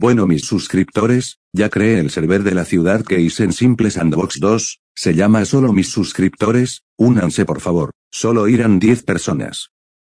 Bueno mis suscriptores, ya creé el server de la ciudad que hice en Simple Sandbox 2, se llama solo mis suscriptores, únanse por favor, solo irán 10 personas.